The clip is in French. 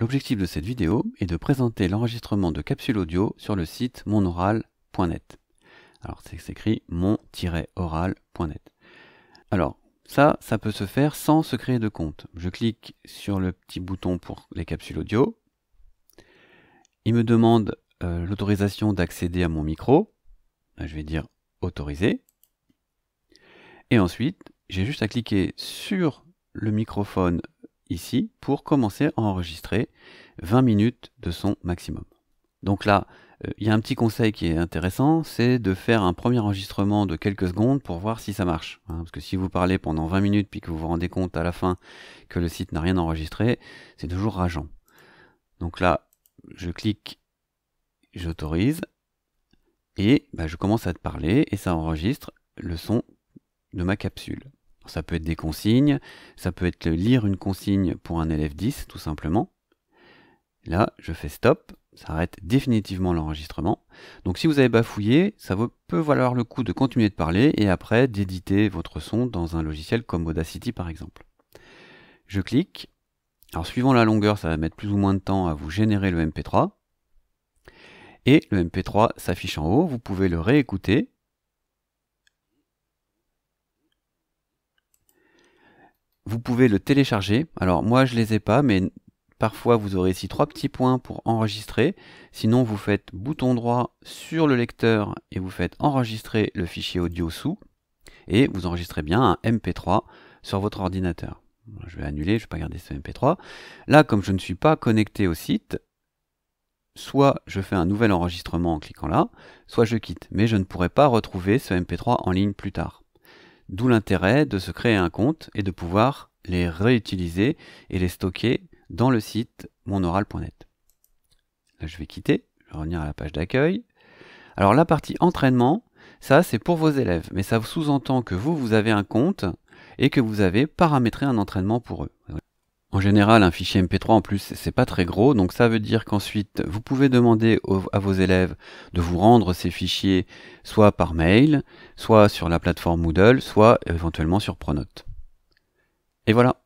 L'objectif de cette vidéo est de présenter l'enregistrement de capsules audio sur le site monoral.net. Alors c'est écrit mon-oral.net. Alors ça, ça peut se faire sans se créer de compte. Je clique sur le petit bouton pour les capsules audio. Il me demande euh, l'autorisation d'accéder à mon micro. Je vais dire autoriser. Et ensuite, j'ai juste à cliquer sur le microphone ici pour commencer à enregistrer 20 minutes de son maximum. Donc là, euh, il y a un petit conseil qui est intéressant, c'est de faire un premier enregistrement de quelques secondes pour voir si ça marche. Hein, parce que si vous parlez pendant 20 minutes puis que vous vous rendez compte à la fin que le site n'a rien enregistré, c'est toujours rageant. Donc là, je clique, j'autorise, et bah, je commence à te parler et ça enregistre le son de ma capsule ça peut être des consignes, ça peut être lire une consigne pour un élève 10 tout simplement. Là, je fais stop, ça arrête définitivement l'enregistrement. Donc si vous avez bafouillé, ça peut valoir le coup de continuer de parler et après d'éditer votre son dans un logiciel comme Audacity par exemple. Je clique. Alors suivant la longueur, ça va mettre plus ou moins de temps à vous générer le MP3. Et le MP3 s'affiche en haut, vous pouvez le réécouter vous pouvez le télécharger. Alors moi je les ai pas, mais parfois vous aurez ici trois petits points pour enregistrer. Sinon vous faites bouton droit sur le lecteur et vous faites enregistrer le fichier audio sous. Et vous enregistrez bien un MP3 sur votre ordinateur. Je vais annuler, je vais pas garder ce MP3. Là, comme je ne suis pas connecté au site, soit je fais un nouvel enregistrement en cliquant là, soit je quitte, mais je ne pourrai pas retrouver ce MP3 en ligne plus tard. D'où l'intérêt de se créer un compte et de pouvoir les réutiliser et les stocker dans le site monoral.net. Là, je vais quitter, je vais revenir à la page d'accueil. Alors la partie entraînement, ça c'est pour vos élèves, mais ça sous-entend que vous, vous avez un compte et que vous avez paramétré un entraînement pour eux. En général, un fichier MP3 en plus, c'est pas très gros, donc ça veut dire qu'ensuite, vous pouvez demander à vos élèves de vous rendre ces fichiers soit par mail, soit sur la plateforme Moodle, soit éventuellement sur Pronote. Et voilà.